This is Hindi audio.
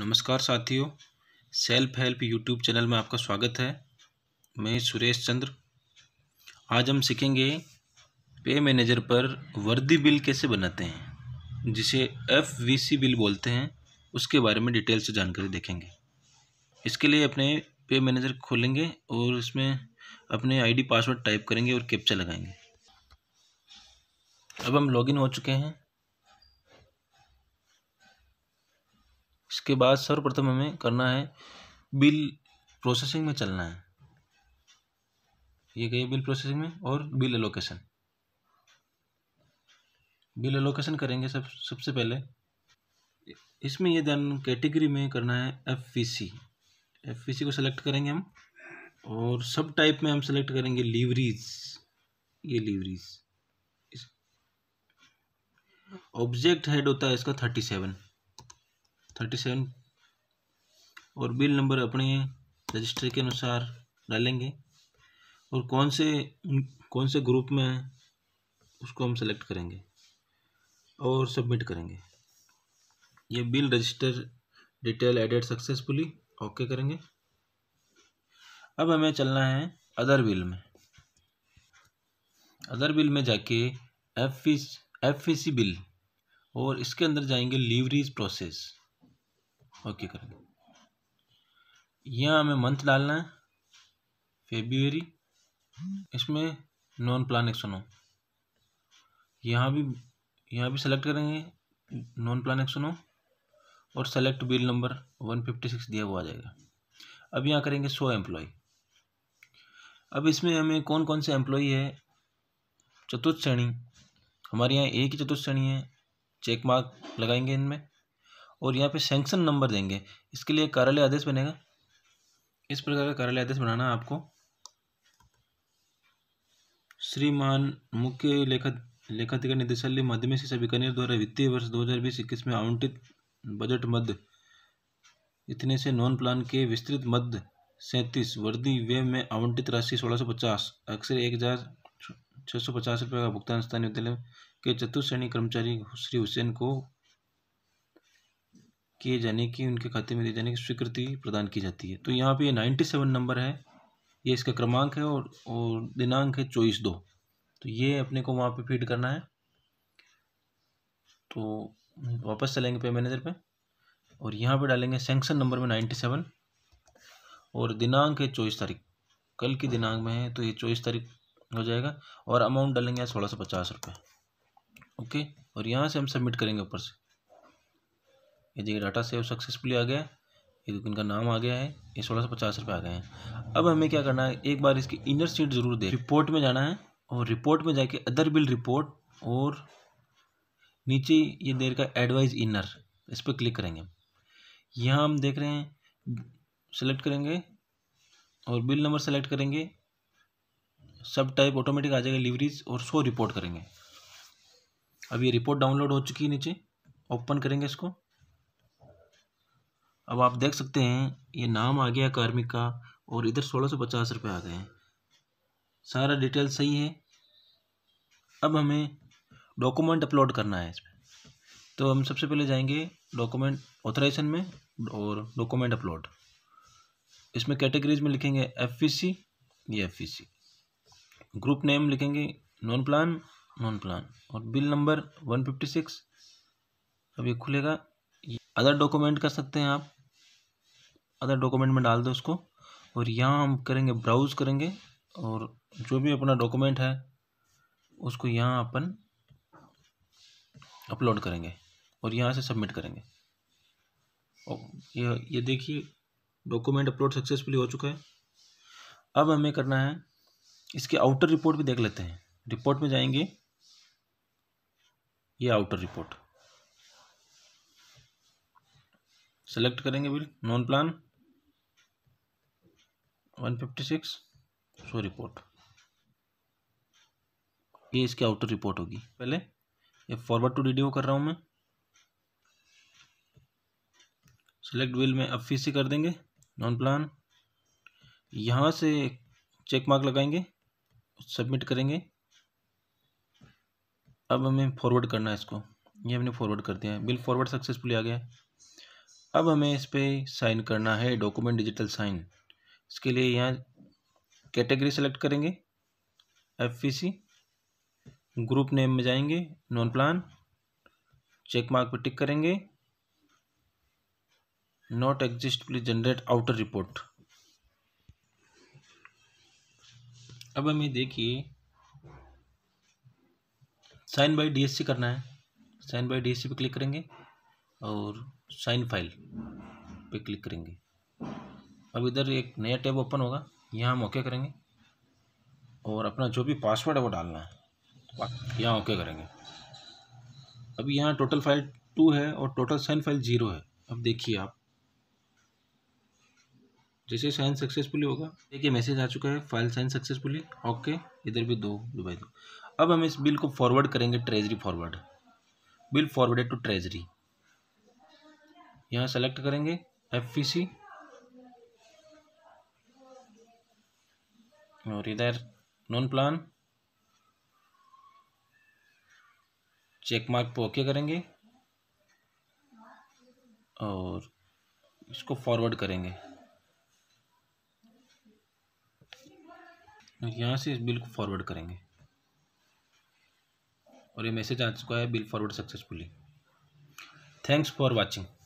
नमस्कार साथियों सेल्फ हेल्प यूट्यूब चैनल में आपका स्वागत है मैं सुरेश चंद्र आज हम सीखेंगे पे मैनेजर पर वर्दी बिल कैसे बनाते हैं जिसे एफ वी सी बिल बोलते हैं उसके बारे में डिटेल से जानकारी देखेंगे इसके लिए अपने पे मैनेजर खोलेंगे और इसमें अपने आईडी पासवर्ड टाइप करेंगे और कैप्चा लगाएंगे अब हम लॉगिन हो चुके हैं उसके बाद सर्वप्रथम हमें करना है बिल प्रोसेसिंग में चलना है ये गए बिल प्रोसेसिंग में और बिल एलोकेशन बिल एलोकेशन करेंगे सब सबसे पहले इसमें ये ध्यान कैटेगरी में करना है F FPC C F C को सिलेक्ट करेंगे हम और सब टाइप में हम सेलेक्ट करेंगे लीवरीज ये लीवरीज ऑब्जेक्ट हेड होता है इसका थर्टी सेवन थर्टी सेवन और बिल नंबर अपने रजिस्टर के अनुसार डालेंगे और कौन से कौन से ग्रुप में उसको हम सेलेक्ट करेंगे और सबमिट करेंगे ये bill register detail added successfully okay करेंगे अब हमें चलना है अदर बिल में अदर बिल में जाके एफ एफ बिल और इसके अंदर जाएंगे लीवरीज प्रोसेस ओके करेंगे यहाँ हमें मंथ डालना है फेब्रुवरी इसमें नॉन प्लान एक्शन हो यहाँ भी यहाँ भी सेलेक्ट करेंगे नॉन प्लान एक्शन हो और select bill number one fifty six दिया हुआ आ जाएगा अब यहाँ करेंगे सौ एम्प्लॉय अब इसमें हमें कौन कौन से एम्प्लॉय है चतुर्थ श्रेणी हमारे यहाँ एक ही चतुर्थ श्रेणी है चेक मार्क लगाएंगे इनमें और यहाँ पे सेंक्शन नंबर देंगे इसके लिए कार्यालय आदेश बनेगा इस प्रकार का कार्यालय आदेश बनाना आपको श्रीमान मुख्य लेखा लेखाधिकार निदेशालय माध्यमिक शिक्षा बीकानेर द्वारा वित्तीय वर्ष 2020-21 में आवंटित बजट मध्य इतने से नॉन प्लान के विस्तृत मध्य सैंतीस वर्दी व्यय में आवंटित राशि सोलह सौ पचास अक्सर एक हजार छः सौ पचास रुपये का भुगतान स्थानीय विद्यालय के चतुर्थ श्रेणी कर्मचारी श्री हुसैन को किए जाने की उनके खाते में दिए जाने की स्वीकृति प्रदान की जाती है तो यहाँ पे ये नाइन्टी सेवन नंबर है ये इसका क्रमांक है और और दिनांक है चौबीस दो तो ये अपने को वहाँ पे फीड करना है तो वापस चलेंगे पे मैनेजर पे और यहाँ पे डालेंगे सेंक्शन नंबर में नाइन्टी सेवन और दिनांक है चौबीस तारीख कल की दिनांक में है तो ये चौबीस तारीख हो जाएगा और अमाउंट डालेंगे सोलह सौ पचास रुपये ओके और यहाँ से हम सबमिट करेंगे ऊपर से ये देखिए डाटा सेव सक्सेसफुली आ गया ये देखिए इनका नाम आ गया है ये सोलह सौ पचास रुपये आ गए हैं अब हमें क्या करना है एक बार इसकी इनर सीट ज़रूर दे रिपोर्ट में जाना है और रिपोर्ट में जाके अदर बिल रिपोर्ट और नीचे ये देर का एडवाइज इनर इस पर क्लिक करेंगे यहाँ हम देख रहे हैं सेलेक्ट करेंगे और बिल नंबर सेलेक्ट करेंगे सब टाइप ऑटोमेटिक आ जाएगा लिवरीज और सो रिपोर्ट करेंगे अब ये रिपोर्ट डाउनलोड हो चुकी है नीचे ओपन करेंगे इसको अब आप देख सकते हैं ये नाम आ गया कार्मिक का और इधर सोलह सौ पचास रुपये आ गए हैं सारा डिटेल सही है अब हमें डॉक्यूमेंट अपलोड करना है इसमें तो हम सबसे पहले जाएंगे डॉक्यूमेंट ऑथराइजेशन में और डॉक्यूमेंट अपलोड इसमें कैटेगरीज में लिखेंगे एफ e ये एफ e ग्रुप नेम लिखेंगे नॉन प्लान नॉन प्लान और bill number one fifty six अब ये खुलेगा अदर डॉक्यूमेंट कर सकते हैं आप अदर डॉक्यूमेंट में डाल दो उसको और यहाँ हम करेंगे ब्राउज़ करेंगे और जो भी अपना डॉक्यूमेंट है उसको यहाँ अपन अपलोड करेंगे और यहाँ से सबमिट करेंगे और ये ये देखिए डॉक्यूमेंट अपलोड सक्सेसफुली हो चुका है अब हमें करना है इसकी आउटर रिपोर्ट भी देख लेते हैं रिपोर्ट में जाएंगे ये आउटर रिपोर्ट सेलेक्ट करेंगे फिर non plan one fifty six so report ये इसकी आउटर रिपोर्ट होगी पहले ये फॉरवर्ड टू डी कर रहा हूँ मैं सिलेक्ट विल में अब फीस कर देंगे नॉन प्लान यहाँ से चेक मार्क लगाएंगे सबमिट करेंगे अब हमें फॉरवर्ड करना है इसको ये हमने फॉरवर्ड कर दिया है बिल फॉरवर्ड सक्सेसफुली आ गया है अब हमें इस पर साइन करना है डॉक्यूमेंट डिजिटल साइन इसके लिए यहाँ कैटेगरी सेलेक्ट करेंगे एफ ग्रुप नेम में जाएंगे नॉन प्लान चेक मार्क पर टिक करेंगे not exist please generate outer report अब हमें देखिए साइन बाय डीएससी करना है साइन बाय डीएससी पे क्लिक करेंगे और साइन फाइल पे क्लिक करेंगे अब इधर एक नया टैब ओपन होगा यहाँ हम ओके करेंगे और अपना जो भी पासवर्ड है वो डालना है यहाँ ओके करेंगे अभी यहाँ टोटल फाइल टू है और टोटल साइन फाइल ज़ीरो है अब देखिए आप जैसे साइन सक्सेसफुली होगा देखिए मैसेज आ चुका है फाइल साइन सक्सेसफुली ओके इधर भी दो दुबई दो अब हम इस बिल को फॉरवर्ड करेंगे treasury forward bill forwarded to treasury यहाँ सेलेक्ट करेंगे एफ पी सी और इधर नॉन प्लान चेक मार्क पे ओके करेंगे और इसको फॉरवर्ड करेंगे यहाँ से इस बिल को फॉरवर्ड करेंगे और ये मैसेज आ चुका है bill forward successfully thanks for watching